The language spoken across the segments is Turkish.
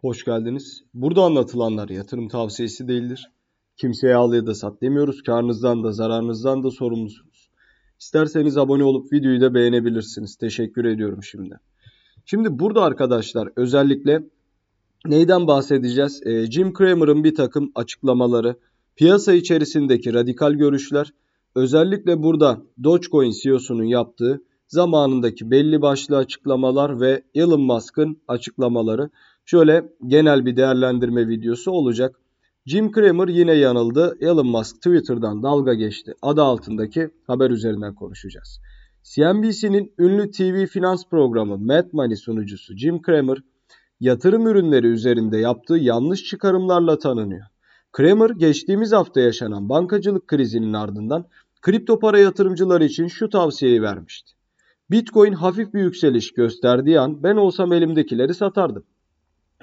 Hoş geldiniz. Burada anlatılanlar yatırım tavsiyesi değildir. Kimseye al ya da sat demiyoruz. Karnınızdan da zararınızdan da sorumlusunuz. İsterseniz abone olup videoyu da beğenebilirsiniz. Teşekkür ediyorum şimdi. Şimdi burada arkadaşlar özellikle neyden bahsedeceğiz? E, Jim Cramer'ın bir takım açıklamaları, piyasa içerisindeki radikal görüşler, özellikle burada Dogecoin CEO'sunun yaptığı zamanındaki belli başlı açıklamalar ve Elon Musk'ın açıklamaları. Şöyle genel bir değerlendirme videosu olacak. Jim Cramer yine yanıldı. Elon Musk Twitter'dan dalga geçti. Adı altındaki haber üzerinden konuşacağız. CNBC'nin ünlü TV finans programı Mad Money sunucusu Jim Cramer yatırım ürünleri üzerinde yaptığı yanlış çıkarımlarla tanınıyor. Cramer geçtiğimiz hafta yaşanan bankacılık krizinin ardından kripto para yatırımcıları için şu tavsiyeyi vermişti. Bitcoin hafif bir yükseliş gösterdiği an ben olsam elimdekileri satardım.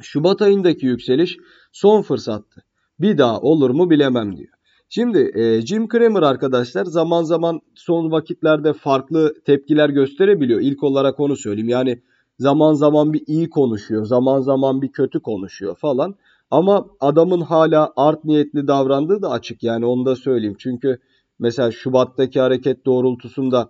Şubat ayındaki yükseliş son fırsattı. Bir daha olur mu bilemem diyor. Şimdi e, Jim Cramer arkadaşlar zaman zaman son vakitlerde farklı tepkiler gösterebiliyor. İlk olarak onu söyleyeyim. Yani zaman zaman bir iyi konuşuyor, zaman zaman bir kötü konuşuyor falan. Ama adamın hala art niyetli davrandığı da açık yani onu da söyleyeyim. Çünkü mesela Şubat'taki hareket doğrultusunda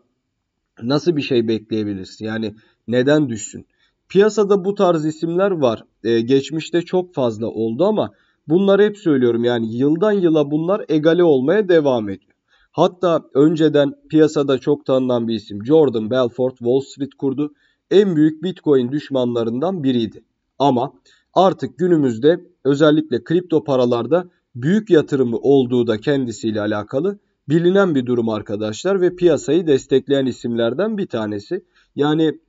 nasıl bir şey bekleyebilirsin? Yani neden düşsün? Piyasada bu tarz isimler var. Ee, geçmişte çok fazla oldu ama bunları hep söylüyorum. Yani yıldan yıla bunlar egale olmaya devam ediyor. Hatta önceden piyasada çok tanınan bir isim Jordan Belfort Wall Street kurdu. En büyük Bitcoin düşmanlarından biriydi. Ama artık günümüzde özellikle kripto paralarda büyük yatırımı olduğu da kendisiyle alakalı bilinen bir durum arkadaşlar ve piyasayı destekleyen isimlerden bir tanesi. Yani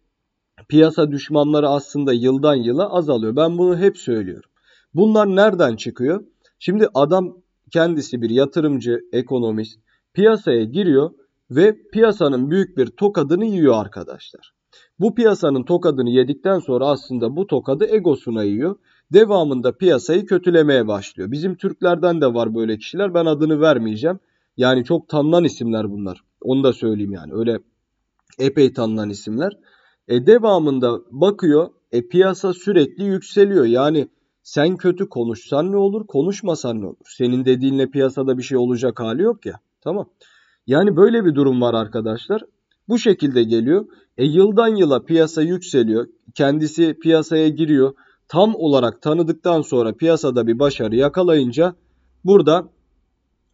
piyasa düşmanları aslında yıldan yıla azalıyor. Ben bunu hep söylüyorum. Bunlar nereden çıkıyor? Şimdi adam kendisi bir yatırımcı, ekonomist piyasaya giriyor ve piyasanın büyük bir tokadını yiyor arkadaşlar. Bu piyasanın tokadını yedikten sonra aslında bu tokadı egosuna yiyor. Devamında piyasayı kötülemeye başlıyor. Bizim Türklerden de var böyle kişiler. Ben adını vermeyeceğim. Yani çok tanınan isimler bunlar. Onu da söyleyeyim yani. Öyle epey tanınan isimler. E devamında bakıyor e piyasa sürekli yükseliyor. Yani sen kötü konuşsan ne olur, konuşmasan ne olur? Senin dediğinle piyasada bir şey olacak hali yok ya. Tamam. Yani böyle bir durum var arkadaşlar. Bu şekilde geliyor. E yıldan yıla piyasa yükseliyor. Kendisi piyasaya giriyor. Tam olarak tanıdıktan sonra piyasada bir başarı yakalayınca burada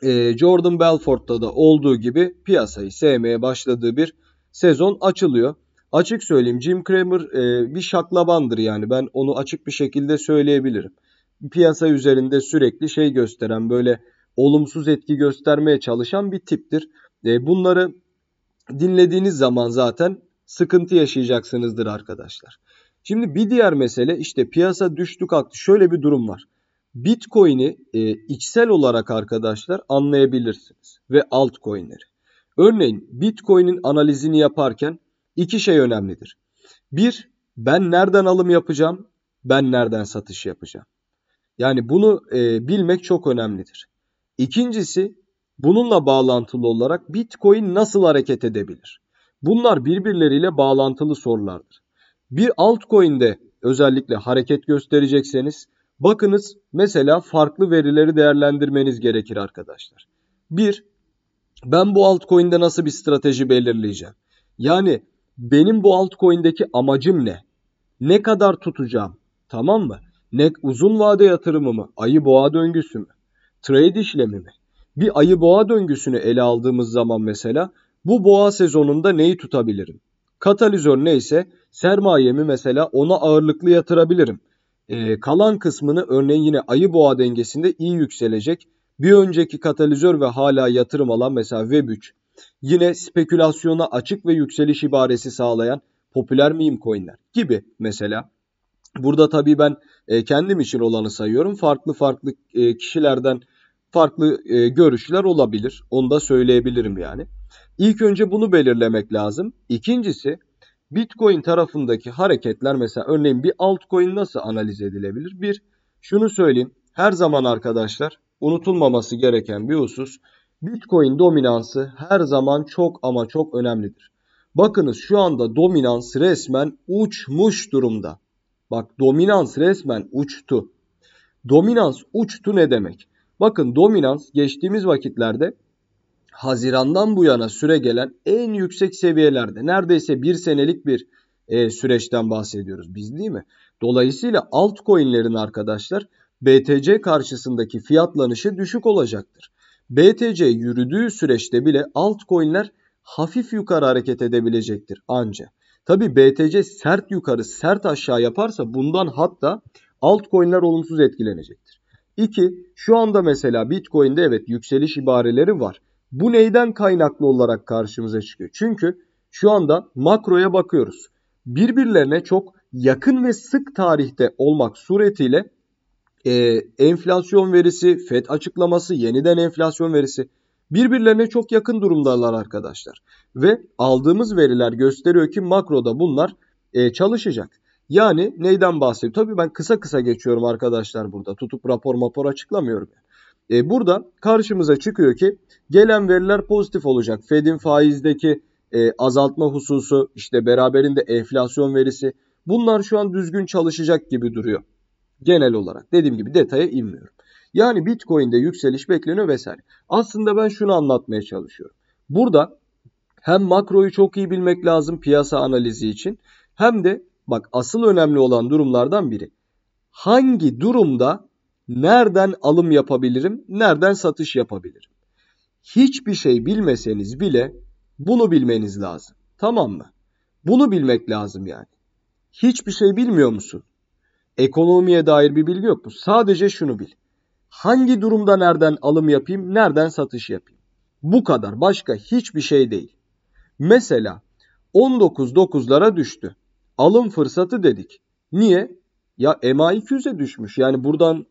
e, Jordan Belfort'ta da olduğu gibi piyasayı sevmeye başladığı bir sezon açılıyor açık söyleyeyim Jim Cramer e, bir şaklabandır yani ben onu açık bir şekilde söyleyebilirim. Piyasa üzerinde sürekli şey gösteren böyle olumsuz etki göstermeye çalışan bir tiptir. E, bunları dinlediğiniz zaman zaten sıkıntı yaşayacaksınızdır arkadaşlar. Şimdi bir diğer mesele işte piyasa düştü kalktı şöyle bir durum var. Bitcoin'i e, içsel olarak arkadaşlar anlayabilirsiniz ve altcoin'leri. Örneğin Bitcoin'in analizini yaparken iki şey önemlidir. Bir, ben nereden alım yapacağım, ben nereden satış yapacağım. Yani bunu e, bilmek çok önemlidir. İkincisi, bununla bağlantılı olarak Bitcoin nasıl hareket edebilir? Bunlar birbirleriyle bağlantılı sorulardır. Bir altcoin'de özellikle hareket gösterecekseniz bakınız mesela farklı verileri değerlendirmeniz gerekir arkadaşlar. Bir, Ben bu altcoin'de nasıl bir strateji belirleyeceğim? Yani benim bu altcoin'deki amacım ne? Ne kadar tutacağım? Tamam mı? Ne uzun vade yatırımı mı? Ayı boğa döngüsü mü? Trade işlemi mi? Bir ayı boğa döngüsünü ele aldığımız zaman mesela bu boğa sezonunda neyi tutabilirim? Katalizör neyse sermayemi mesela ona ağırlıklı yatırabilirim. Ee, kalan kısmını örneğin yine ayı boğa dengesinde iyi yükselecek bir önceki katalizör ve hala yatırım alan mesela Web3 Yine spekülasyona açık ve yükseliş ibaresi sağlayan popüler meme coinler gibi mesela. Burada tabii ben e, kendim için olanı sayıyorum. Farklı farklı e, kişilerden farklı e, görüşler olabilir. Onu da söyleyebilirim yani. İlk önce bunu belirlemek lazım. İkincisi Bitcoin tarafındaki hareketler mesela örneğin bir altcoin nasıl analiz edilebilir? Bir, şunu söyleyeyim. Her zaman arkadaşlar unutulmaması gereken bir husus Bitcoin dominansı her zaman çok ama çok önemlidir. Bakınız şu anda dominans resmen uçmuş durumda. Bak dominans resmen uçtu. Dominans uçtu ne demek? Bakın dominans geçtiğimiz vakitlerde Haziran'dan bu yana süre gelen en yüksek seviyelerde neredeyse bir senelik bir e, süreçten bahsediyoruz biz değil mi? Dolayısıyla altcoin'lerin arkadaşlar BTC karşısındaki fiyatlanışı düşük olacaktır. BTC yürüdüğü süreçte bile altcoin'ler hafif yukarı hareket edebilecektir anca. Tabi BTC sert yukarı sert aşağı yaparsa bundan hatta altcoin'ler olumsuz etkilenecektir. 2. Şu anda mesela Bitcoin'de evet yükseliş ibareleri var. Bu neyden kaynaklı olarak karşımıza çıkıyor? Çünkü şu anda makroya bakıyoruz. Birbirlerine çok yakın ve sık tarihte olmak suretiyle e, enflasyon verisi, FED açıklaması, yeniden enflasyon verisi birbirlerine çok yakın durumdalar arkadaşlar. Ve aldığımız veriler gösteriyor ki makroda bunlar e, çalışacak. Yani neyden bahsediyorum? Tabii ben kısa kısa geçiyorum arkadaşlar burada. Tutup rapor mapor açıklamıyorum. E, burada karşımıza çıkıyor ki gelen veriler pozitif olacak. Fed'in faizdeki e, azaltma hususu işte beraberinde enflasyon verisi bunlar şu an düzgün çalışacak gibi duruyor genel olarak. Dediğim gibi detaya inmiyorum. Yani Bitcoin'de yükseliş bekleniyor vesaire. Aslında ben şunu anlatmaya çalışıyorum. Burada hem makroyu çok iyi bilmek lazım piyasa analizi için hem de bak asıl önemli olan durumlardan biri. Hangi durumda nereden alım yapabilirim, nereden satış yapabilirim? Hiçbir şey bilmeseniz bile bunu bilmeniz lazım. Tamam mı? Bunu bilmek lazım yani. Hiçbir şey bilmiyor musun? Ekonomiye dair bir bilgi yok mu? Sadece şunu bil. Hangi durumda nereden alım yapayım, nereden satış yapayım? Bu kadar. Başka hiçbir şey değil. Mesela 19.9'lara düştü. Alım fırsatı dedik. Niye? Ya MA 200'e düşmüş. Yani buradan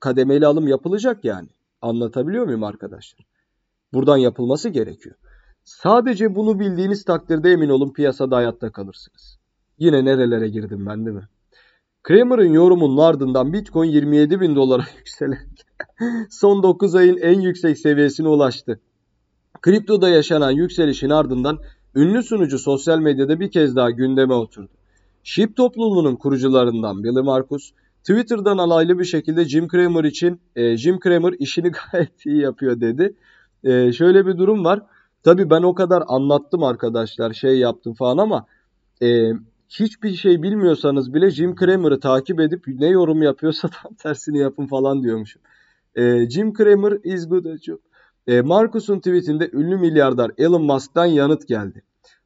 kademeli alım yapılacak yani. Anlatabiliyor muyum arkadaşlar? Buradan yapılması gerekiyor. Sadece bunu bildiğiniz takdirde emin olun piyasada hayatta kalırsınız. Yine nerelere girdim ben değil mi? Kramer'ın yorumunun ardından Bitcoin 27 bin dolara yükselerek son 9 ayın en yüksek seviyesine ulaştı. Kriptoda yaşanan yükselişin ardından ünlü sunucu sosyal medyada bir kez daha gündeme oturdu. SHIB topluluğunun kurucularından Billy Marcus, Twitter'dan alaylı bir şekilde Jim Cramer için e, Jim Cramer işini gayet iyi yapıyor dedi. E, şöyle bir durum var. Tabii ben o kadar anlattım arkadaşlar şey yaptım falan ama e, hiçbir şey bilmiyorsanız bile Jim Cramer'ı takip edip ne yorum yapıyorsa tam tersini yapın falan diyormuşum. E, Jim Cramer is good at job. E, Marcus'un tweetinde ünlü milyarder Elon Musk'tan yanıt geldi.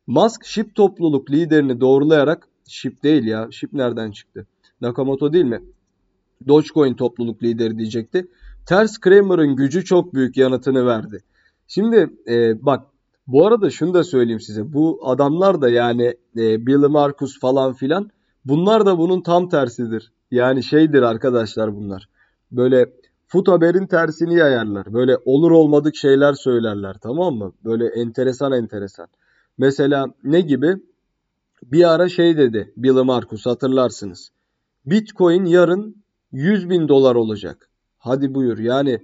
Musk Ship topluluk liderini doğrulayarak Ship değil ya. Ship nereden çıktı? Nakamoto değil mi? Dogecoin topluluk lideri diyecekti. Ters Kramer'ın gücü çok büyük yanıtını verdi. Şimdi e, bak bu arada şunu da söyleyeyim size. Bu adamlar da yani e, Billy Marcus falan filan bunlar da bunun tam tersidir. Yani şeydir arkadaşlar bunlar. Böyle fut haberin tersini yayarlar. Böyle olur olmadık şeyler söylerler tamam mı? Böyle enteresan enteresan. Mesela ne gibi? Bir ara şey dedi Billy Marcus hatırlarsınız. Bitcoin yarın 100 bin dolar olacak. Hadi buyur yani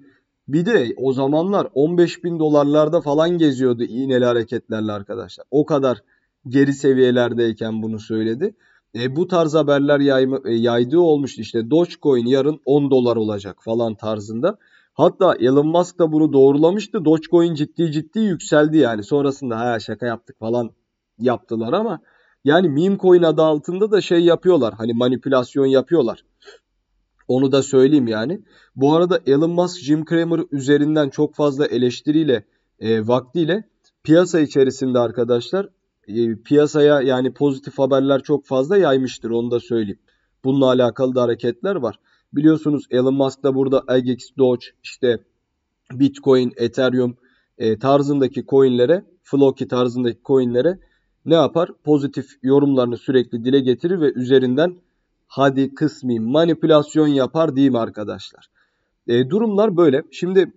bir de o zamanlar 15 bin dolarlarda falan geziyordu iğneli hareketlerle arkadaşlar. O kadar geri seviyelerdeyken bunu söyledi. E, bu tarz haberler yayma, e, yaydığı olmuştu. İşte Dogecoin yarın 10 dolar olacak falan tarzında. Hatta Elon Musk da bunu doğrulamıştı. Dogecoin ciddi ciddi yükseldi yani. Sonrasında ha şaka yaptık falan yaptılar ama yani meme coin adı altında da şey yapıyorlar. Hani manipülasyon yapıyorlar. Onu da söyleyeyim yani. Bu arada Elon Musk Jim Cramer üzerinden çok fazla eleştiriyle e, vaktiyle piyasa içerisinde arkadaşlar e, piyasaya yani pozitif haberler çok fazla yaymıştır onu da söyleyeyim. Bununla alakalı da hareketler var. Biliyorsunuz Elon Musk da burada AGX, Doge, işte Bitcoin, Ethereum e, tarzındaki coinlere, Floki tarzındaki coinlere ne yapar? Pozitif yorumlarını sürekli dile getirir ve üzerinden hadi kısmi manipülasyon yapar diyeyim arkadaşlar. E, durumlar böyle. Şimdi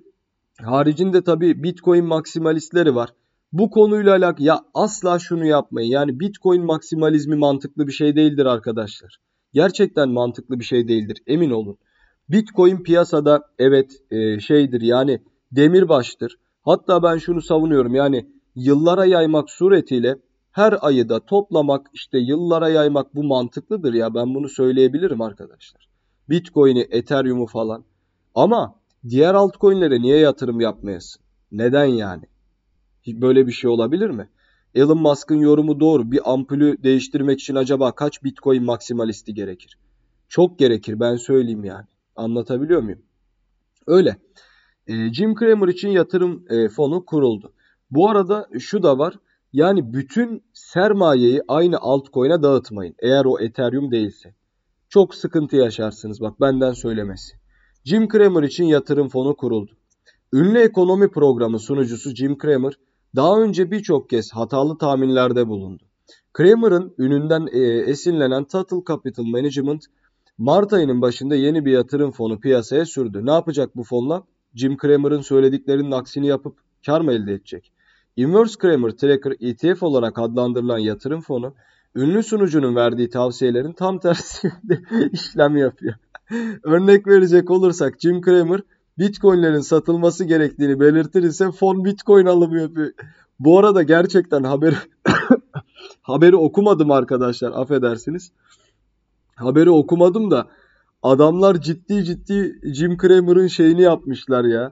haricinde tabii Bitcoin maksimalistleri var. Bu konuyla alakalı ya asla şunu yapmayın. Yani Bitcoin maksimalizmi mantıklı bir şey değildir arkadaşlar. Gerçekten mantıklı bir şey değildir emin olun. Bitcoin piyasada evet e, şeydir yani demirbaştır. Hatta ben şunu savunuyorum yani yıllara yaymak suretiyle her ayı da toplamak işte yıllara yaymak bu mantıklıdır ya ben bunu söyleyebilirim arkadaşlar. Bitcoin'i, Ethereum'u falan. Ama diğer altcoin'lere niye yatırım yapmayasın? Neden yani? Böyle bir şey olabilir mi? Elon Musk'ın yorumu doğru. Bir ampulü değiştirmek için acaba kaç Bitcoin maksimalisti gerekir? Çok gerekir ben söyleyeyim yani. Anlatabiliyor muyum? Öyle. Ee, Jim Cramer için yatırım e, fonu kuruldu. Bu arada şu da var. Yani bütün sermayeyi aynı altcoin'e dağıtmayın. Eğer o Ethereum değilse. Çok sıkıntı yaşarsınız bak benden söylemesi. Jim Cramer için yatırım fonu kuruldu. Ünlü ekonomi programı sunucusu Jim Cramer daha önce birçok kez hatalı tahminlerde bulundu. Cramer'ın ününden e, esinlenen Tuttle Capital Management Mart ayının başında yeni bir yatırım fonu piyasaya sürdü. Ne yapacak bu fonla? Jim Cramer'ın söylediklerinin aksini yapıp kar mı elde edecek? Inverse Kramer Tracker ETF olarak adlandırılan yatırım fonu ünlü sunucunun verdiği tavsiyelerin tam tersi işlem yapıyor. Örnek verecek olursak Jim Cramer Bitcoin'lerin satılması gerektiğini belirtirse fon Bitcoin alımı yapıyor. Bu arada gerçekten haberi haberi okumadım arkadaşlar affedersiniz. Haberi okumadım da adamlar ciddi ciddi Jim Cramer'ın şeyini yapmışlar ya.